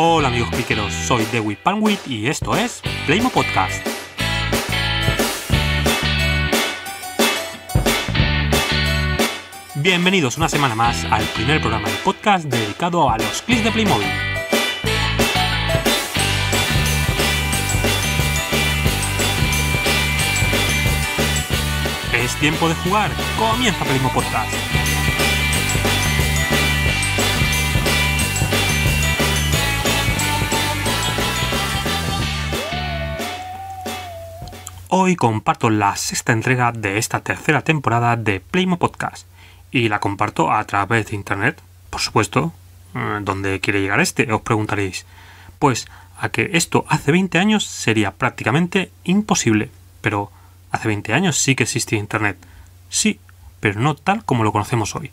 Hola amigos piqueros, soy Dewey Panwit y esto es Playmo Podcast. Bienvenidos una semana más al primer programa de podcast dedicado a los clics de Playmobil. Es tiempo de jugar, comienza Playmo Podcast. Hoy comparto la sexta entrega de esta tercera temporada de Playmo Podcast y la comparto a través de internet, por supuesto. Eh, ¿Dónde quiere llegar este? Os preguntaréis. Pues a que esto hace 20 años sería prácticamente imposible, pero hace 20 años sí que existía internet. Sí, pero no tal como lo conocemos hoy.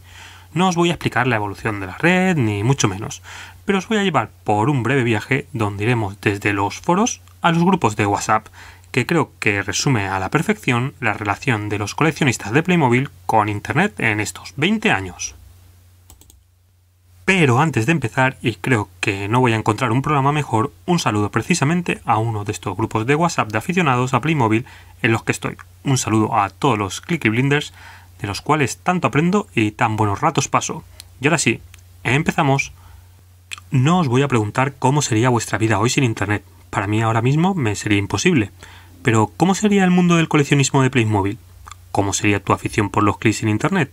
No os voy a explicar la evolución de la red, ni mucho menos, pero os voy a llevar por un breve viaje donde iremos desde los foros a los grupos de WhatsApp, que creo que resume a la perfección la relación de los coleccionistas de Playmobil con Internet en estos 20 años. Pero antes de empezar, y creo que no voy a encontrar un programa mejor, un saludo precisamente a uno de estos grupos de WhatsApp de aficionados a Playmobil en los que estoy. Un saludo a todos los Clicky Blinders, de los cuales tanto aprendo y tan buenos ratos paso. Y ahora sí, empezamos. No os voy a preguntar cómo sería vuestra vida hoy sin Internet. Para mí ahora mismo me sería imposible. Pero, ¿cómo sería el mundo del coleccionismo de Playmobil? ¿Cómo sería tu afición por los clics en Internet?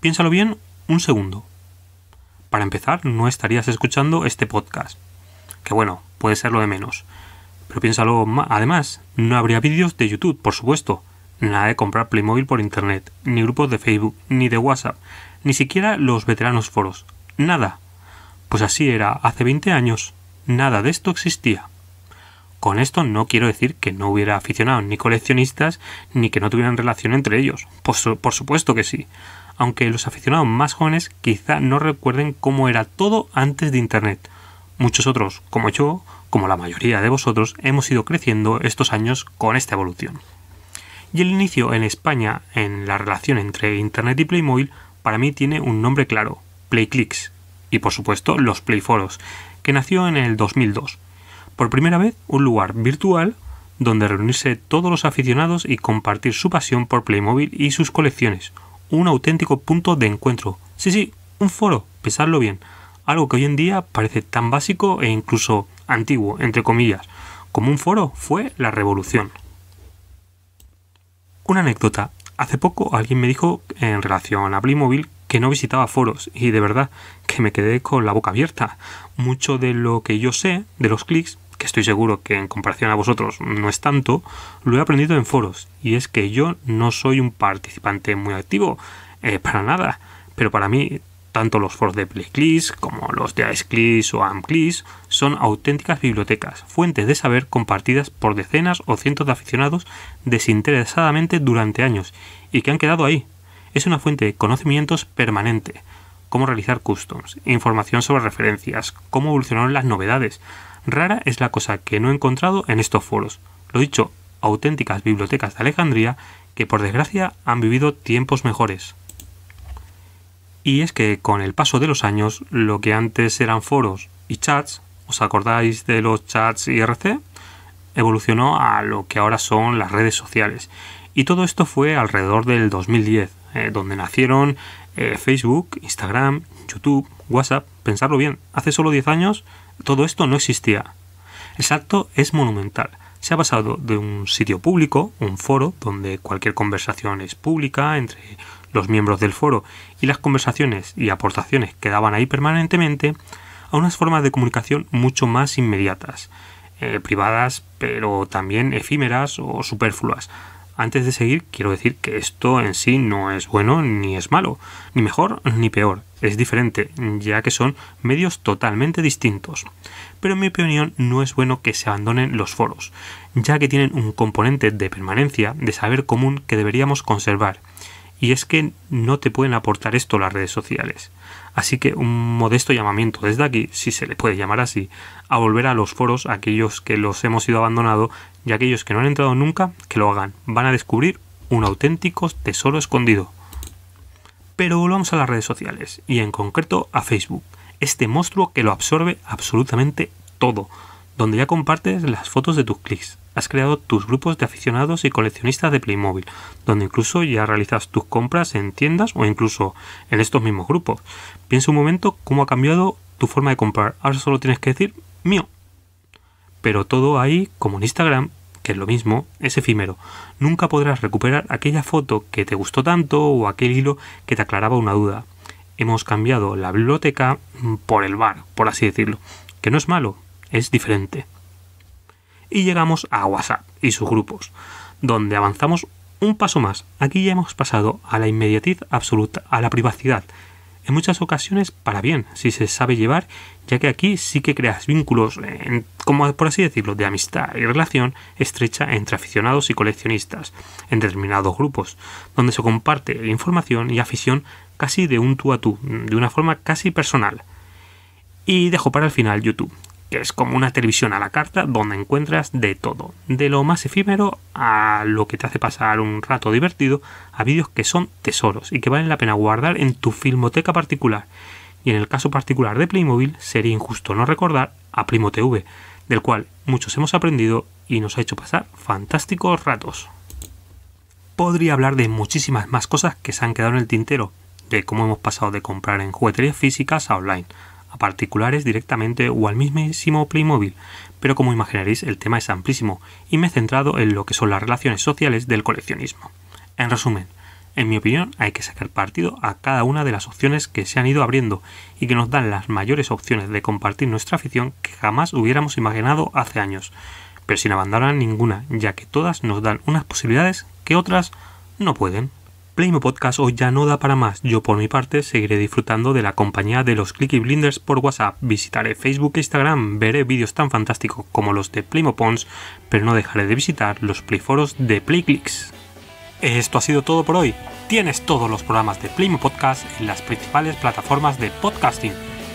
Piénsalo bien un segundo. Para empezar, no estarías escuchando este podcast. Que bueno, puede ser lo de menos. Pero piénsalo además, no habría vídeos de YouTube, por supuesto. Nada de comprar Playmobil por internet, ni grupos de Facebook, ni de WhatsApp, ni siquiera los veteranos foros. Nada. Pues así era hace 20 años. Nada de esto existía. Con esto no quiero decir que no hubiera aficionados ni coleccionistas ni que no tuvieran relación entre ellos. Por, supuesto que sí. Aunque los aficionados más jóvenes quizá no recuerden cómo era todo antes de Internet. Muchos otros, como yo, como la mayoría de vosotros, hemos ido creciendo estos años con esta evolución. Y el inicio en España en la relación entre Internet y Playmobil para mí tiene un nombre claro, Playclicks. Y por supuesto los Playforos, que nació en el 2002 por primera vez un lugar virtual donde reunirse todos los aficionados y compartir su pasión por Playmobil y sus colecciones. Un auténtico punto de encuentro. Sí, sí, un foro, pesarlo bien. Algo que hoy en día parece tan básico e incluso antiguo, entre comillas, como un foro fue la revolución. Una anécdota. Hace poco alguien me dijo en relación a Playmobil que no visitaba foros y de verdad que me quedé con la boca abierta. Mucho de lo que yo sé de los clics que estoy seguro que en comparación a vosotros no es tanto, lo he aprendido en foros, y es que yo no soy un participante muy activo, eh, para nada, pero para mí tanto los foros de PlayClis como los de ASCLIS o AMCLIS son auténticas bibliotecas, fuentes de saber compartidas por decenas o cientos de aficionados desinteresadamente durante años y que han quedado ahí. Es una fuente de conocimientos permanente, cómo realizar customs, información sobre referencias, cómo evolucionaron las novedades, Rara es la cosa que no he encontrado en estos foros. Lo dicho, auténticas bibliotecas de Alejandría que por desgracia han vivido tiempos mejores. Y es que con el paso de los años, lo que antes eran foros y chats, ¿os acordáis de los chats IRC? Evolucionó a lo que ahora son las redes sociales. Y todo esto fue alrededor del 2010, eh, donde nacieron eh, Facebook, Instagram, YouTube, WhatsApp. Pensarlo bien, hace solo 10 años todo esto no existía. El salto es monumental. Se ha basado de un sitio público, un foro, donde cualquier conversación es pública entre los miembros del foro y las conversaciones y aportaciones quedaban ahí permanentemente, a unas formas de comunicación mucho más inmediatas, eh, privadas, pero también efímeras o superfluas, antes de seguir, quiero decir que esto en sí no es bueno ni es malo, ni mejor ni peor, es diferente, ya que son medios totalmente distintos. Pero en mi opinión no es bueno que se abandonen los foros, ya que tienen un componente de permanencia, de saber común que deberíamos conservar, y es que no te pueden aportar esto las redes sociales. Así que un modesto llamamiento desde aquí, si se le puede llamar así, a volver a los foros, a aquellos que los hemos ido abandonando y aquellos que no han entrado nunca, que lo hagan. Van a descubrir un auténtico tesoro escondido. Pero volvamos a las redes sociales, y en concreto a Facebook, este monstruo que lo absorbe absolutamente todo, donde ya compartes las fotos de tus clics, has creado tus grupos de aficionados y coleccionistas de Playmobil, donde incluso ya realizas tus compras en tiendas o incluso en estos mismos grupos. Piensa un momento cómo ha cambiado tu forma de comprar. Ahora solo tienes que decir mío. Pero todo ahí, como en Instagram, que es lo mismo, es efímero. Nunca podrás recuperar aquella foto que te gustó tanto o aquel hilo que te aclaraba una duda. Hemos cambiado la biblioteca por el bar, por así decirlo. Que no es malo, es diferente y llegamos a WhatsApp y sus grupos, donde avanzamos un paso más. Aquí ya hemos pasado a la inmediatez absoluta, a la privacidad. En muchas ocasiones para bien, si se sabe llevar, ya que aquí sí que creas vínculos, como por así decirlo, de amistad y relación estrecha entre aficionados y coleccionistas, en determinados grupos, donde se comparte información y afición casi de un tú a tú, de una forma casi personal. Y dejo para el final YouTube, que es como una televisión a la carta donde encuentras de todo, de lo más efímero a lo que te hace pasar un rato divertido, a vídeos que son tesoros y que valen la pena guardar en tu filmoteca particular. Y en el caso particular de Playmobil sería injusto no recordar a Primo TV, del cual muchos hemos aprendido y nos ha hecho pasar fantásticos ratos. Podría hablar de muchísimas más cosas que se han quedado en el tintero, de cómo hemos pasado de comprar en jugueterías físicas a online, a particulares directamente o al mismísimo Playmobil, pero como imaginaréis el tema es amplísimo y me he centrado en lo que son las relaciones sociales del coleccionismo. En resumen, en mi opinión hay que sacar partido a cada una de las opciones que se han ido abriendo y que nos dan las mayores opciones de compartir nuestra afición que jamás hubiéramos imaginado hace años, pero sin abandonar ninguna, ya que todas nos dan unas posibilidades que otras no pueden. Playmo Podcast hoy ya no da para más. Yo por mi parte seguiré disfrutando de la compañía de los Clicky Blinders por WhatsApp, visitaré Facebook e Instagram, veré vídeos tan fantásticos como los de Playmo Pons, pero no dejaré de visitar los playforos de Playclicks. Esto ha sido todo por hoy. Tienes todos los programas de Playmo Podcast en las principales plataformas de podcasting,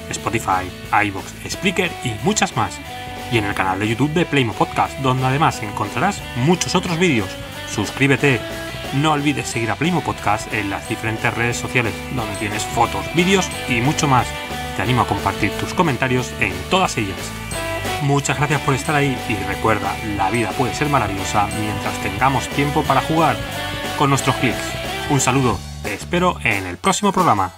Spotify, iBox, Spreaker y muchas más. Y en el canal de YouTube de Playmo Podcast, donde además encontrarás muchos otros vídeos. Suscríbete, no olvides seguir a Playmo Podcast en las diferentes redes sociales donde tienes fotos, vídeos y mucho más. Te animo a compartir tus comentarios en todas ellas. Muchas gracias por estar ahí y recuerda, la vida puede ser maravillosa mientras tengamos tiempo para jugar con nuestros clics. Un saludo, te espero en el próximo programa.